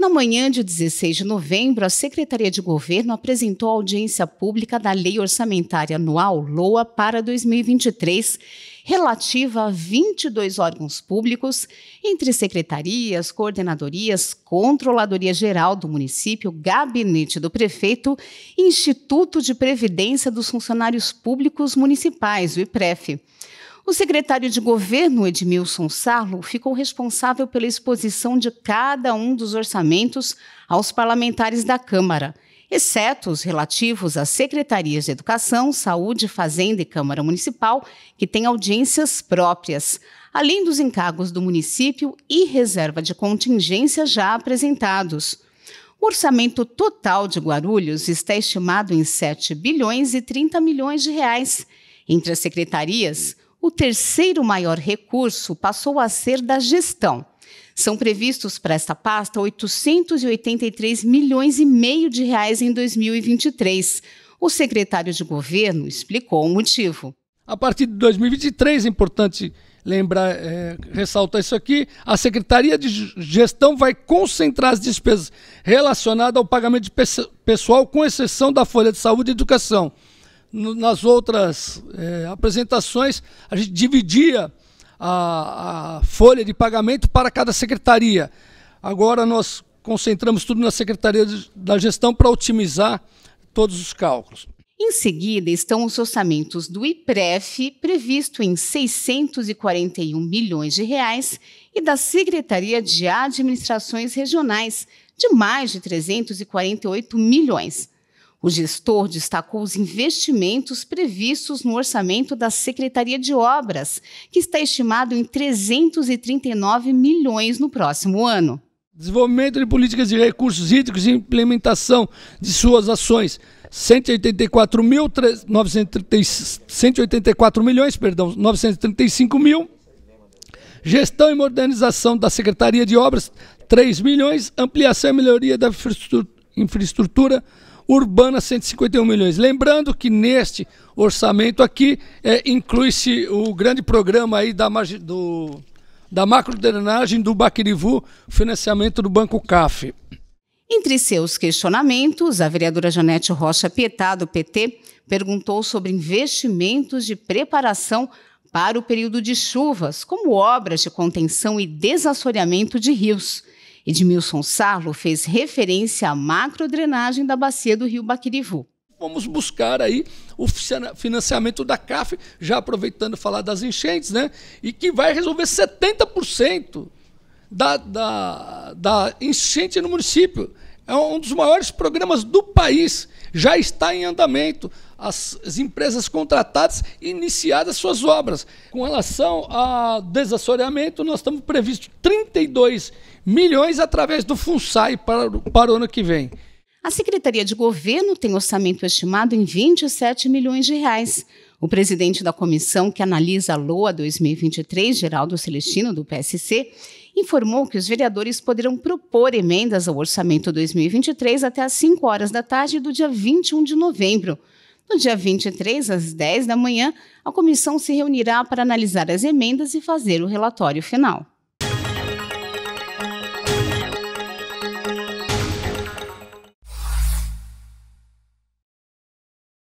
Na manhã de 16 de novembro, a Secretaria de Governo apresentou a audiência pública da Lei Orçamentária Anual LOA para 2023, relativa a 22 órgãos públicos, entre secretarias, coordenadorias, Controladoria Geral do Município, Gabinete do Prefeito e Instituto de Previdência dos Funcionários Públicos Municipais, o IPREF. O secretário de governo, Edmilson Sarlo, ficou responsável pela exposição de cada um dos orçamentos aos parlamentares da Câmara, exceto os relativos às secretarias de Educação, Saúde, Fazenda e Câmara Municipal, que têm audiências próprias, além dos encargos do município e reserva de contingência já apresentados. O orçamento total de Guarulhos está estimado em 7 bilhões e 30 milhões de reais. Entre as secretarias, o terceiro maior recurso passou a ser da gestão. São previstos para esta pasta 883 milhões e meio de reais em 2023. O secretário de governo explicou o motivo. A partir de 2023, é importante lembrar, é, ressaltar isso aqui, a Secretaria de Gestão vai concentrar as despesas relacionadas ao pagamento de pessoal, com exceção da folha de saúde e educação nas outras é, apresentações, a gente dividia a, a folha de pagamento para cada secretaria. Agora nós concentramos tudo na Secretaria da Gestão para otimizar todos os cálculos. Em seguida estão os orçamentos do IPREF, previsto em 641 milhões de reais, e da Secretaria de Administrações Regionais, de mais de 348 milhões. O gestor destacou os investimentos previstos no orçamento da Secretaria de Obras, que está estimado em 339 milhões no próximo ano. Desenvolvimento de políticas de recursos hídricos e implementação de suas ações. 184 mil 184 milhões, perdão, 935 mil. Gestão e modernização da Secretaria de Obras, 3 milhões. Ampliação e melhoria da infraestrutura, Urbana 151 milhões. Lembrando que neste orçamento aqui é, inclui-se o grande programa aí da, do, da drenagem do Baquirivu, financiamento do Banco CAF. Entre seus questionamentos, a vereadora Janete Rocha Pietá, do PT, perguntou sobre investimentos de preparação para o período de chuvas, como obras de contenção e desassoreamento de rios. Edmilson Sarlo fez referência à macrodrenagem da bacia do rio Baquirivu. Vamos buscar aí o financiamento da CAF, já aproveitando falar das enchentes, né? E que vai resolver 70% da, da, da enchente no município. É um dos maiores programas do país. Já está em andamento. As, as empresas contratadas iniciadas suas obras. Com relação a desassoreamento, nós estamos previstos 32 milhões através do FUNSAI para, para o ano que vem. A Secretaria de Governo tem orçamento estimado em 27 milhões de reais. O presidente da comissão que analisa a LOA 2023, Geraldo Celestino, do PSC, informou que os vereadores poderão propor emendas ao orçamento 2023 até às 5 horas da tarde do dia 21 de novembro. No dia 23, às 10 da manhã, a comissão se reunirá para analisar as emendas e fazer o relatório final.